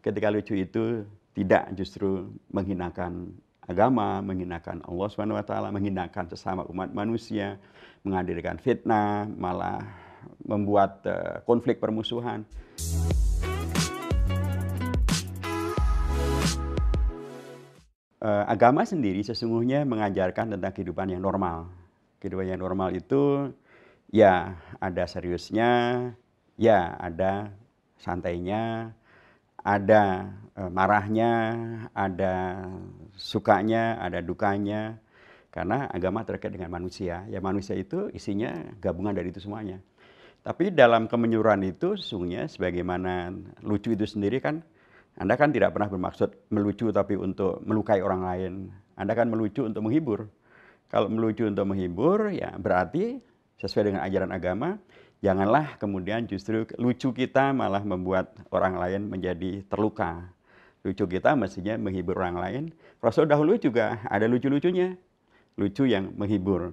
ketika lucu itu tidak justru menghinakan agama, menghinakan Allah Subhanahu wa taala, menghinakan sesama umat manusia, menghadirkan fitnah, malah membuat uh, konflik permusuhan. Uh, agama sendiri sesungguhnya mengajarkan tentang kehidupan yang normal. Kehidupan yang normal itu ya ada seriusnya, ya ada santainya, ada eh, marahnya, ada sukanya, ada dukanya. Karena agama terkait dengan manusia. Ya manusia itu isinya gabungan dari itu semuanya. Tapi dalam kemenyuran itu sesungguhnya sebagaimana lucu itu sendiri kan Anda kan tidak pernah bermaksud melucu tapi untuk melukai orang lain. Anda kan melucu untuk menghibur. Kalau melucu untuk menghibur ya berarti sesuai dengan ajaran agama janganlah kemudian justru lucu kita malah membuat orang lain menjadi terluka. Lucu kita mestinya menghibur orang lain. Rasul dahulu juga ada lucu-lucunya. Lucu yang menghibur.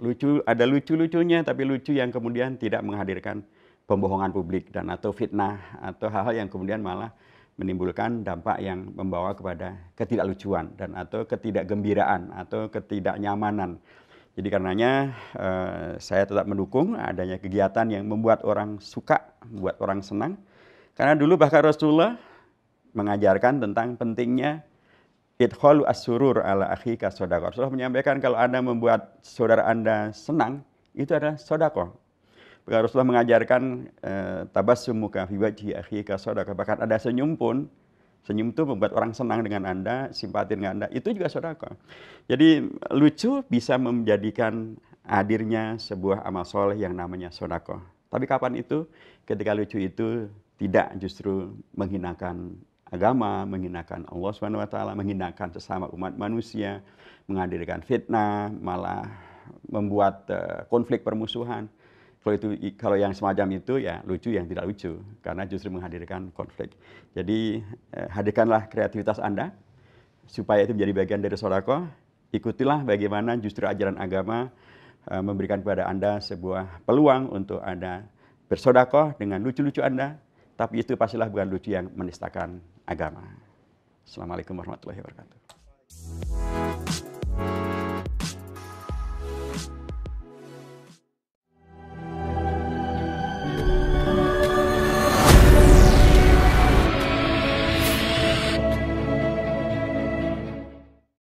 Lucu ada lucu-lucunya tapi lucu yang kemudian tidak menghadirkan pembohongan publik dan atau fitnah atau hal-hal yang kemudian malah menimbulkan dampak yang membawa kepada ketidaklucuan dan atau ketidakgembiraan atau ketidaknyamanan. Jadi karenanya eh, saya tetap mendukung adanya kegiatan yang membuat orang suka, membuat orang senang. Karena dulu bahkan Rasulullah mengajarkan tentang pentingnya idkhalu as-surur ala akhika sodako. Rasulullah menyampaikan kalau Anda membuat saudara Anda senang, itu adalah sodako. Bahkan Rasulullah mengajarkan eh, tabassumu fi wajhi akhika sodako. Bahkan ada senyum pun Senyum itu membuat orang senang dengan Anda, simpati dengan Anda. Itu juga sodako. Jadi lucu bisa menjadikan hadirnya sebuah amal soleh yang namanya sodako. Tapi kapan itu? Ketika lucu itu tidak justru menghinakan agama, menghinakan Allah Subhanahu wa taala, menghinakan sesama umat manusia, menghadirkan fitnah, malah membuat eh, konflik permusuhan kalau itu kalau yang semacam itu ya lucu yang tidak lucu karena justru menghadirkan konflik. Jadi eh, hadirkanlah kreativitas Anda supaya itu menjadi bagian dari sodako. Ikutilah bagaimana justru ajaran agama eh, memberikan kepada Anda sebuah peluang untuk Anda bersodako dengan lucu-lucu Anda, tapi itu pastilah bukan lucu yang menistakan agama. Assalamualaikum warahmatullahi wabarakatuh.